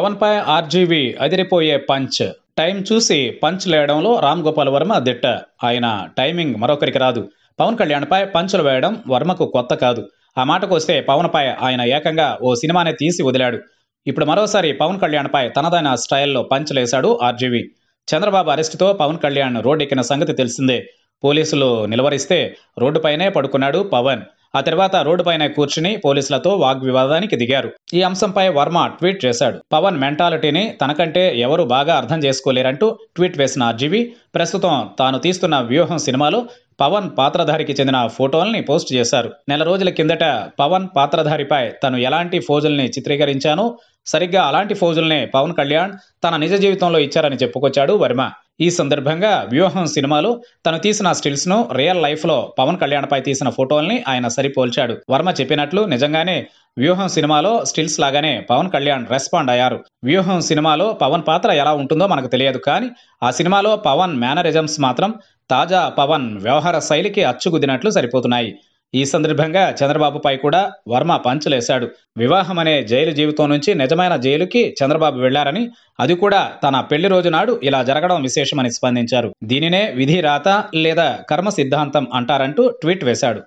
పవన్పై RGV అదిరిపోయే punch time చూసి punch లేయడంలో రామ్ గోపాల్ వర్మ దిట్ట ఆయన టైమింగ్ మరొకరికి రాదు పవన్ కళ్యాణ్పై పంచ్లు వేయడం వర్మకు కొత్త కాదు ఆ మాటకొస్తే పవన్పై ఆయన ఏకంగా ఓ సినిమానే తీసి వదిలాడు ఇప్పుడు మరోసారి పవన్ కళ్యాణ్పై తనదైన స్టైల్లో లేశాడు ఆర్జీవి చంద్రబాబు అరెస్టుతో పవన్ కళ్యాణ్ రోడ్డెక్కిన సంగతి తెలిసిందే పోలీసులు నిలవరిస్తే రోడ్డుపైనే పడుకున్నాడు పవన్ ఆ తర్వాత రోడ్డుపైన కూర్చుని పోలీసులతో వాగ్వివాదానికి దిగారు ఈ అంశంపై వర్మ ట్వీట్ చేశాడు పవన్ మెంటాలిటీని తనకంటే ఎవరు బాగా అర్థం చేసుకోలేరంటూ ట్వీట్ వేసిన ఆర్జీవి ప్రస్తుతం తాను తీస్తున్న వ్యూహం సినిమాలో పవన్ పాత్రధారికి చెందిన ఫోటోల్ని పోస్ట్ చేశారు నెల రోజుల కిందట పవన్ పాత్రధారిపై తను ఎలాంటి ఫోజుల్ని చిత్రీకరించానో సరిగ్గా అలాంటి ఫోజుల్నే పవన్ కళ్యాణ్ తన నిజ జీవితంలో ఇచ్చారని చెప్పుకొచ్చాడు వర్మ ఈ సందర్భంగా వ్యూహం సినిమాలో తను తీసిన స్టిల్స్ ను రియల్ లైఫ్ లో పవన్ కళ్యాణ్ పై తీసిన ఫోటోల్ని ఆయన సరిపోల్చాడు వర్మ చెప్పినట్లు నిజంగానే వ్యూహం సినిమాలో స్టిల్స్ లాగానే పవన్ కళ్యాణ్ రెస్పాండ్ అయ్యారు వ్యూహం సినిమాలో పవన్ పాత్ర ఎలా ఉంటుందో మనకు తెలియదు కానీ ఆ సినిమాలో పవన్ మేనరిజమ్స్ మాత్రం తాజా పవన్ వ్యవహార శైలికి అచ్చుగుదినట్లు సరిపోతున్నాయి ఈ సందర్భంగా చంద్రబాబుపై కూడా వర్మ పంచలేశాడు వివాహం అనే జైలు జీవితం నుంచి నిజమైన జైలుకి చంద్రబాబు వెళ్లారని అది కూడా తన పెళ్లి రోజు నాడు ఇలా జరగడం విశేషమని స్పందించారు దీనినే విధి రాత లేదా కర్మ సిద్ధాంతం అంటారంటూ ట్వీట్ వేశాడు